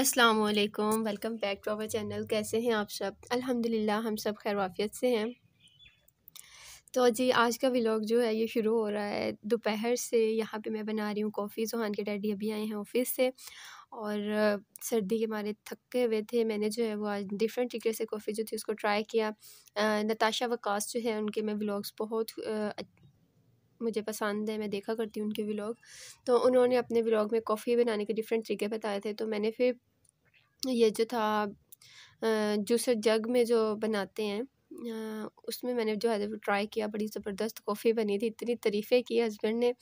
अस्सलाम वालेकुम welcome back to our channel कैसे हैं आप सब अल्हम्दुलिल्लाह हम सब खैर वाफियत से हैं तो जी आज का व्लॉग जो है ये शुरू हो रहा है दोपहर से यहाँ पे मैं बना रही हूँ कॉफ़ी जोहान के डैडी अभी आए हैं ऑफिस से और सर्दी के मारे थके हुए थे मैंने जो है वो आज डिफरेंट तरीके से कॉफ़ी जो थी उसको ट्राई किया नताशा वकास जो है उनके मैं व्लॉग्स बहुत मुझे पसंद है मैं देखा करती हूँ उनके व्लॉग तो उन्होंने अपने व्लॉग में कॉफ़ी बनाने के डिफरेंट तरीके बताए थे तो मैंने फिर ये जो था जूस जग में जो बनाते हैं उसमें मैंने जो है वो ट्राई किया बड़ी ज़बरदस्त कॉफ़ी बनी थी इतनी तरीफे की हस्बैंड ने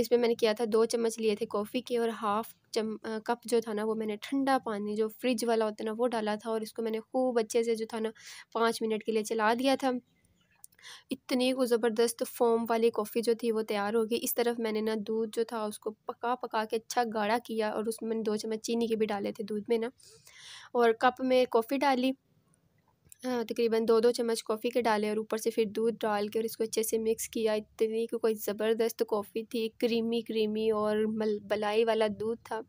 इसमें मैंने किया था दो चम्मच लिए थे कॉफ़ी के और हाफ़ चम कप जो था ना वो मैंने ठंडा पानी जो फ्रिज वाला होता है ना वो डाला था और इसको मैंने खूब अच्छे से जो था ना पाँच मिनट के लिए चला दिया था इतनी को ज़बरदस्त फोम वाली कॉफ़ी जो थी वो तैयार हो गई इस तरफ मैंने ना दूध जो था उसको पका पका के अच्छा गाढ़ा किया और उसमें दो चम्मच चीनी के भी डाले थे दूध में ना और कप में कॉफ़ी डाली हाँ, तकरीबन दो दो चम्मच कॉफ़ी के डाले और ऊपर से फिर दूध डाल के और इसको अच्छे से मिक्स किया इतनी कि कोई ज़बरदस्त कॉफ़ी थी क्रीमी क्रीमी और मल बलाई वाला दूध था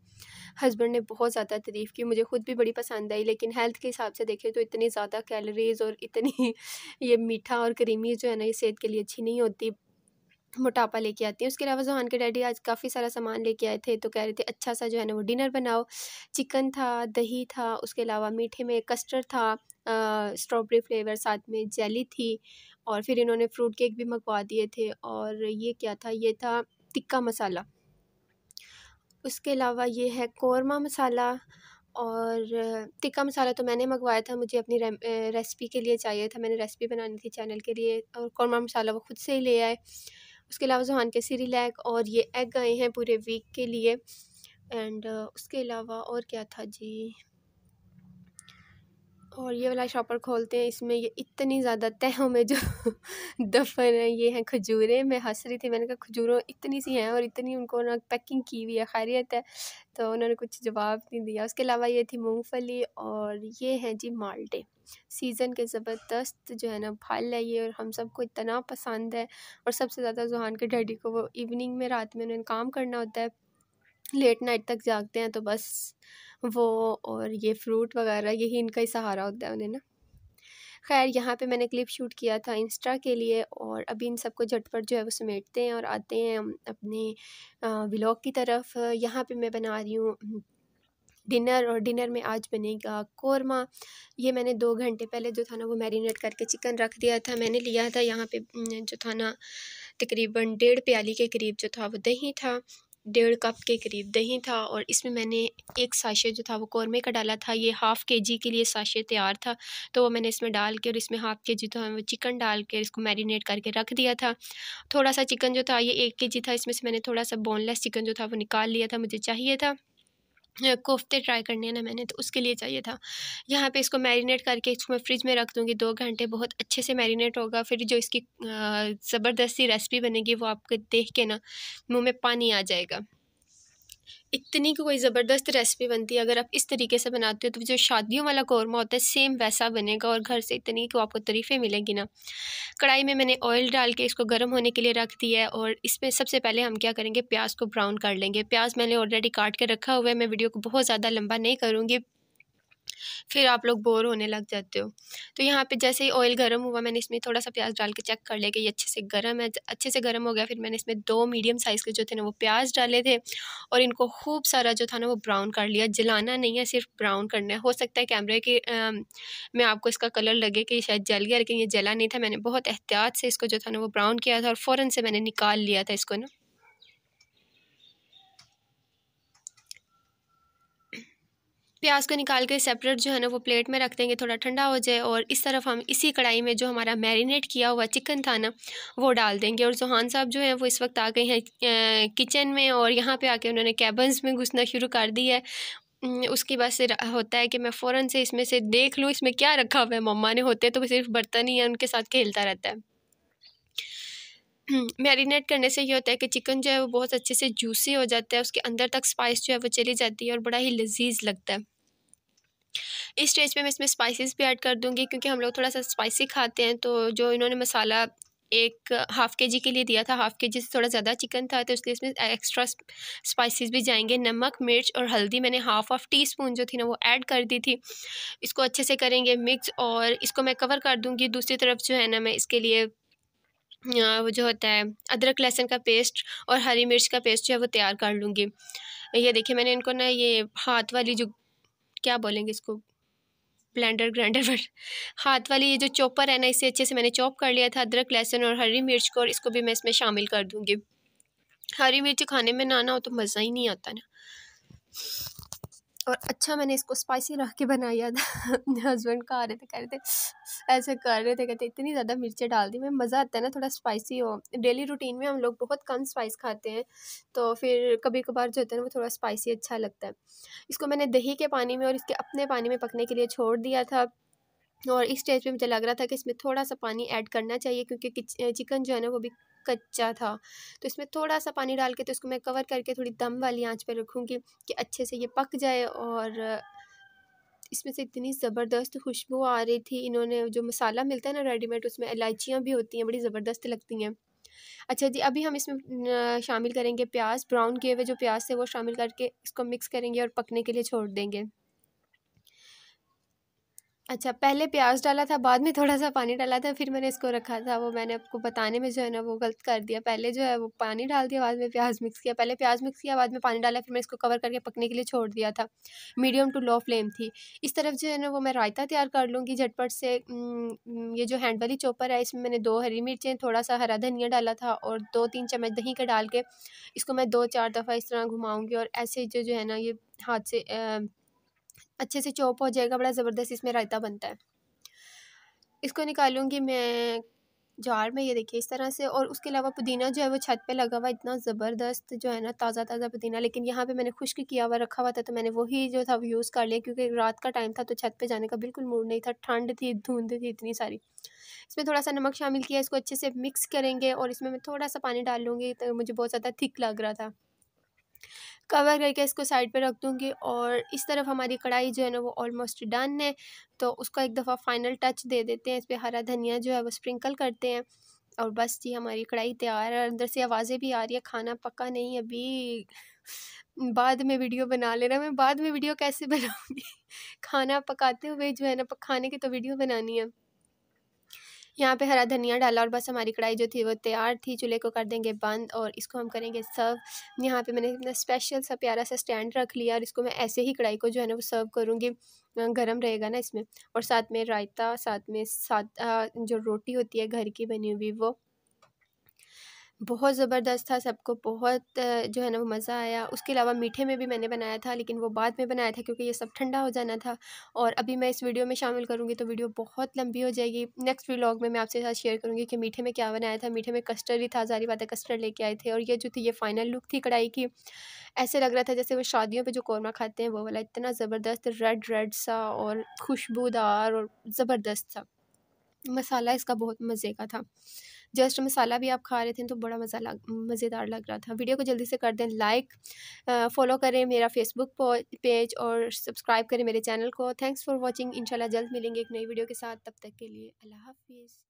हस्बैंड ने बहुत ज़्यादा तारीफ़ की मुझे खुद भी बड़ी पसंद आई लेकिन हेल्थ के हिसाब से देखें तो इतनी ज़्यादा कैलोरीज़ और इतनी ये मीठा और क्रीमी जो है ना ये सेहत के लिए अच्छी नहीं होती मोटापा लेके आती है उसके अलावा जोहान के डैडी आज काफ़ी सारा सामान लेके आए थे तो कह रहे थे अच्छा सा जो है ना वो डिनर बनाओ चिकन था दही था उसके अलावा मीठे में कस्टर्ड था स्ट्रॉबेरी फ्लेवर साथ में जेली थी और फिर इन्होंने फ्रूट केक भी मंगवा दिए थे और ये क्या था ये था टिक्का मसाला उसके अलावा ये है कौरमा मसाला और टिक्का मसाला तो मैंने मंगवाया था मुझे अपनी रेसिपी के लिए चाहिए था मैंने रेसिपी बनानी थी चैनल के लिए और कौरमा मसाला वो खुद से ही ले आए उसके अलावा जहान के सीरीलैक और ये एग आए हैं पूरे वीक के लिए एंड उसके अलावा और क्या था जी और ये वाला शॉपर खोलते हैं इसमें ये इतनी ज़्यादा तहों में जो दफन है ये हैं खजूरें मैं हंस रही थी मैंने कहा खजूरों इतनी सी हैं और इतनी उनको ना पैकिंग की हुई है खैरियत है तो उन्होंने कुछ जवाब नहीं दिया उसके अलावा ये थी मूंगफली और ये हैं जी माल्टे सीज़न के ज़बरदस्त जो है ना फल है ये और हम सबको इतना पसंद है और सबसे ज़्यादा जुहान के डैडी को वो इवनिंग में रात में उन्हें काम करना होता है लेट नाइट तक जागते हैं तो बस वो और ये फ्रूट वगैरह यही इनका ही सहारा होता है उन्हें ना खैर यहाँ पे मैंने क्लिप शूट किया था इंस्टा के लिए और अभी इन सबको झटपट जो है वो समेटते हैं और आते हैं अपने व्लॉग की तरफ यहाँ पे मैं बना रही हूँ डिनर और डिनर में आज बनेगा कौरमा ये मैंने दो घंटे पहले जो था ना वो मैरिनेट करके चिकन रख दिया था मैंने लिया था यहाँ पे जो था ना तकरीबन डेढ़ प्याली के करीब जो था वो दही था डेढ़ कप के करीब दही था और इसमें मैंने एक साशे जो था वो कौरमे का डाला था ये हाफ़ के जी के लिए साशे तैयार था तो वो मैंने इसमें डाल के और इसमें हाफ़ के जी तो वो चिकन डाल के इसको मैरिनेट करके रख दिया था थोड़ा सा चिकन जो था ये एक के जी था इसमें से मैंने थोड़ा सा बोनलेस चिकन जो था वो निकाल लिया था मुझे चाहिए था कोफ्ते ट्राई करने ना मैंने तो उसके लिए चाहिए था यहाँ पे इसको मैरिनेट करके इसको मैं फ्रिज में रख दूँगी दो घंटे बहुत अच्छे से मैरिनेट होगा फिर जो इसकी ज़बरदस्ती रेसिपी बनेगी वो आपको देख के ना मुँह में पानी आ जाएगा इतनी की कोई ज़बरदस्त रेसिपी बनती है अगर आप इस तरीके से बनाते हो तो जो शादियों वाला कौरमा होता है सेम वैसा बनेगा और घर से इतनी को आपको तरीफ़ें मिलेंगी ना कढ़ाई में मैंने ऑयल डाल के इसको गर्म होने के लिए रख दिया है और इसमें सबसे पहले हम क्या करेंगे प्याज को ब्राउन कर लेंगे प्याज मैंने ऑलरेडी काट के रखा हुआ है मैं वीडियो को बहुत ज़्यादा लंबा नहीं करूँगी फिर आप लोग बोर होने लग जाते हो तो यहाँ पे जैसे ही ऑयल गर्म हुआ मैंने इसमें थोड़ा सा प्याज डाल के चेक कर लिया कि ये अच्छे से गर्म है अच्छे से गर्म हो गया फिर मैंने इसमें दो मीडियम साइज़ के जो थे ना वो प्याज डाले थे और इनको खूब सारा जो था ना वो ब्राउन कर लिया जलाना नहीं है सिर्फ ब्राउन करना है हो सकता है कैमरे के मैं आपको इसका कलर लगे कि शायद जल गया लेकिन ये जला नहीं था मैंने बहुत एहतियात से इसको जो था ना वो ब्राउन किया था और फ़ौरन से मैंने निकाल लिया था इसको ना प्याज को निकाल के सेपरेट जो है ना वो प्लेट में रख देंगे थोड़ा ठंडा हो जाए और इस तरफ हम इसी कढ़ाई में जो हमारा मैरिनेट किया हुआ चिकन था ना वो डाल देंगे और जोहान साहब जो हैं वो इस वक्त आ गए हैं किचन में और यहाँ पे आके उन्होंने कैबन्स में घुसना शुरू कर दी है उसकी वजह से होता है कि मैं फ़ौरन से इसमें से देख लूँ इसमें क्या रखा हुआ है मम्मा ने होते तो सिर्फ बर्तन ही है उनके साथ खेलता रहता है मैरिनेट करने से ये होता है कि चिकन जो है वो बहुत अच्छे से जूसी हो जाता है उसके अंदर तक स्पाइस जो है वो चली जाती है और बड़ा ही लजीज लगता है इस स्टेज पे मैं इसमें स्पाइसेस भी ऐड कर दूंगी क्योंकि हम लोग थोड़ा सा स्पाइसी खाते हैं तो जो इन्होंने मसाला एक हाफ़ के जी के लिए दिया था हाफ़ के जी से थोड़ा ज़्यादा चिकन था तो इसलिए इसमें एक्स्ट्रा स्पाइसेस भी जाएंगे नमक मिर्च और हल्दी मैंने हाफ़ हाफ़ टी स्पून जो थी ना वो ऐड कर दी थी इसको अच्छे से करेंगे मिक्स और इसको मैं कवर कर दूँगी दूसरी तरफ जो है ना मैं इसके लिए वो जो होता है अदरक लहसुन का पेस्ट और हरी मिर्च का पेस्ट जो है वो तैयार कर लूँगी ये देखिए मैंने इनको ना ये हाथ वाली जो क्या बोलेंगे इसको ब्लेंडर ग्राइंडर पर हाथ वाली ये जो चॉपर है ना इसे अच्छे से मैंने चॉप कर लिया था अदरक लहसुन और हरी मिर्च को और इसको भी मैं इसमें शामिल कर दूँगी हरी मिर्च खाने में ना ना हो तो मज़ा ही नहीं आता ना और अच्छा मैंने इसको स्पाइसी रख के बनाया था अपने हस्बैंड खा रहे थे कह रहे थे ऐसे कर रहे थे कहते इतनी ज़्यादा मिर्चें डाल दी मैं मज़ा आता है ना थोड़ा स्पाइसी हो डेली रूटीन में हम लोग बहुत कम स्पाइस खाते हैं तो फिर कभी कभार जो होता है ना वो थोड़ा स्पाइसी अच्छा लगता है इसको मैंने दही के पानी में और इसके अपने पानी में पकने के लिए छोड़ दिया था और इस स्टेज पे मुझे लग रहा था कि इसमें थोड़ा सा पानी ऐड करना चाहिए क्योंकि चिकन जो है ना वो भी कच्चा था तो इसमें थोड़ा सा पानी डाल के तो इसको मैं कवर करके थोड़ी दम वाली आंच पर रखूँगी कि अच्छे से ये पक जाए और इसमें से इतनी ज़बरदस्त खुशबू आ रही थी इन्होंने जो मसाला मिलता है ना रेडीमेड उसमें इलायचियाँ भी होती हैं बड़ी ज़बरदस्त लगती हैं अच्छा जी अभी हम इसमें शामिल करेंगे प्याज ब्राउन किए हुए जो प्याज थे वो शामिल करके इसको मिक्स करेंगे और पकने के लिए छोड़ देंगे अच्छा पहले प्याज़ डाला था बाद में थोड़ा-सा पानी डाला था फिर मैंने इसको रखा था वो मैंने आपको बताने में जो है ना वो गलत कर दिया। पहले जो है वो पानी डाल दिया बाद में प्याज़ मिक्स किया पहले प्याज़ मिक्स किया बाद में पानी डाला फिर मैं इसको कवर करके पकने के लिए छोड़ दिया था। मीडियम टू लो फ्लेम थी। इस तरफ जो है ना वो मैं रायता तैयार कर लूँगी झटपट से ये जो हैंड वाली चोपर है इसमें मैंने दो हरी मिर्चें थोड़ा-सा हरा धनिया डाला था और दो तीन चम्मच दही का डाल के इसको मैं दो चार दफ़ा इस तरह घुमाऊँगी और ऐसे जो जो है ना ये हाथ से अच्छे से चॉप हो जाएगा बड़ा ज़बरदस्त इसमें रायता बनता है इसको निकालूंगी मैं जार में ये देखिए इस तरह से और उसके अलावा पुदीना जो है वो छत पे लगा हुआ इतना ज़बरदस्त जो है ना ताज़ा ताज़ा पुदीना लेकिन यहाँ पे मैंने खुश्क किया हुआ रखा हुआ था तो मैंने वही जो था वो यूज़ कर लिया क्योंकि रात का टाइम था तो छत पे जाने का बिल्कुल मूड नहीं था ठंड थी धुंध थी इतनी सारी इसमें थोड़ा सा नमक शामिल किया इसको अच्छे से मिक्स करेंगे और इसमें मैं थोड़ा सा पानी डाल लूँगी तो मुझे बहुत ज़्यादा थिक लग रहा था कवर करके इसको साइड पे रख दूँगी और इस तरफ हमारी कढ़ाई जो है ना वो ऑलमोस्ट डन है तो उसको एक दफ़ा फाइनल टच दे देते हैं इस पर हरा धनिया जो है वो स्प्रिंकल करते हैं और बस जी हमारी कढ़ाई तैयार है अंदर से आवाज़ें भी आ रही है खाना पका नहीं अभी बाद में वीडियो बना ले रहा मैं बाद में वीडियो कैसे बनाऊँगी खाना पकाते हुए जो है ना खाने की तो वीडियो बनानी है यहाँ पे हरा धनिया डाला और बस हमारी कढ़ाई जो थी वो तैयार थी चूल्हे को कर देंगे बंद और इसको हम करेंगे सर्व यहाँ पे मैंने अपना स्पेशल सा प्यारा सा स्टैंड रख लिया और इसको मैं ऐसे ही कढ़ाई को जो है ना वो सर्व करूँगी गर्म रहेगा ना इसमें और साथ में रायता साथ में साथ जो रोटी होती है घर की बनी हुई वो बहुत ज़बरदस्त था सबको बहुत जो है ना वो मज़ा आया उसके अलावा मीठे में भी मैंने बनाया था लेकिन वो बाद में बनाया था क्योंकि ये सब ठंडा हो जाना था और अभी मैं इस वीडियो में शामिल करूँगी तो वीडियो बहुत लंबी हो जाएगी नेक्स्ट व्लॉग में मैं आपसे साथ शेयर करूँगी कि मीठे में क्या बनाया था मीठे में कस्टर्ड ही था सारी बातें कस्टर्ड लेके आए थे और ये जो थी ये फाइनल लुक थी कढ़ाई की ऐसे लग रहा था जैसे वो शादियों पर जो कौरमा खाते हैं वो वाला इतना ज़बरदस्त रेड रेड सा और खुशबूदार और ज़बरदस्त सा मसाला इसका बहुत मज़े का था जस्ट मसाला भी आप खा रहे थे तो बड़ा मज़ा लग मज़ेदार लग रहा था वीडियो को जल्दी से कर दें लाइक फॉलो करें मेरा फेसबुक पेज और सब्सक्राइब करें मेरे चैनल को थैंक्स फॉर वॉचिंग इनशाला जल्द मिलेंगे एक नई वीडियो के साथ तब तक के लिए अल्लाह हाफिज़